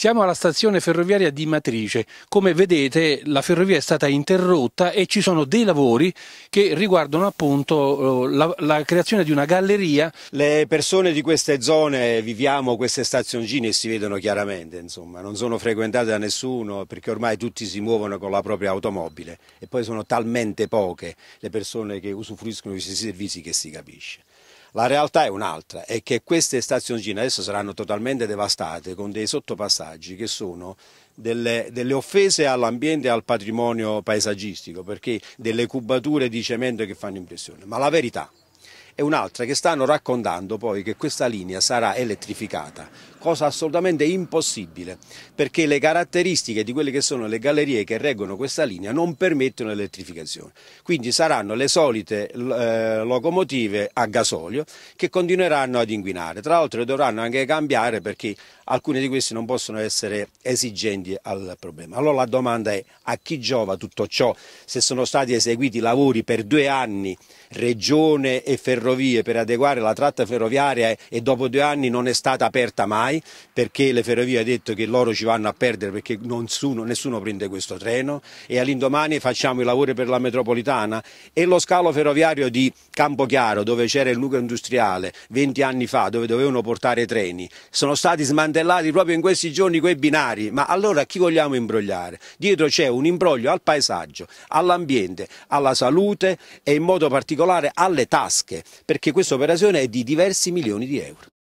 Siamo alla stazione ferroviaria di Matrice. Come vedete la ferrovia è stata interrotta e ci sono dei lavori che riguardano appunto eh, la, la creazione di una galleria. Le persone di queste zone viviamo queste stazioncine e si vedono chiaramente, insomma, non sono frequentate da nessuno perché ormai tutti si muovono con la propria automobile e poi sono talmente poche le persone che usufruiscono di questi servizi che si capisce. La realtà è un'altra, è che queste stazioncine adesso saranno totalmente devastate con dei sottopassaggi che sono delle, delle, offese all'ambiente e al patrimonio paesaggistico, perché delle cubature di cemento che fanno impressione. Ma la verità è un'altra, che stanno raccontando poi che questa linea sarà elettrificata cosa assolutamente impossibile perché le caratteristiche di quelle che sono le gallerie che reggono questa linea non permettono l'elettrificazione. Quindi saranno le solite eh, locomotive a gasolio che continueranno ad inquinare. Tra l'altro le dovranno anche cambiare perché alcune di queste non possono essere esigenti al problema. Allora la domanda è a chi giova tutto ciò se sono stati eseguiti lavori per due anni regione e ferrovie per adeguare la tratta ferroviaria e dopo due anni non è stata aperta mai? mai perché le ferrovie ha detto che loro ci vanno a perdere perché nessuno, nessuno prende questo treno e all'indomani facciamo i lavori per la metropolitana e lo scalo ferroviario di Campochiaro dove c'era il nucleo industriale 20 anni fa dove dovevano portare i treni sono stati smantellati proprio in questi giorni quei binari ma allora chi vogliamo imbrogliare? Dietro c'è un imbroglio al paesaggio, all'ambiente, alla salute e in modo particolare alle tasche perché questa operazione è di diversi milioni di euro.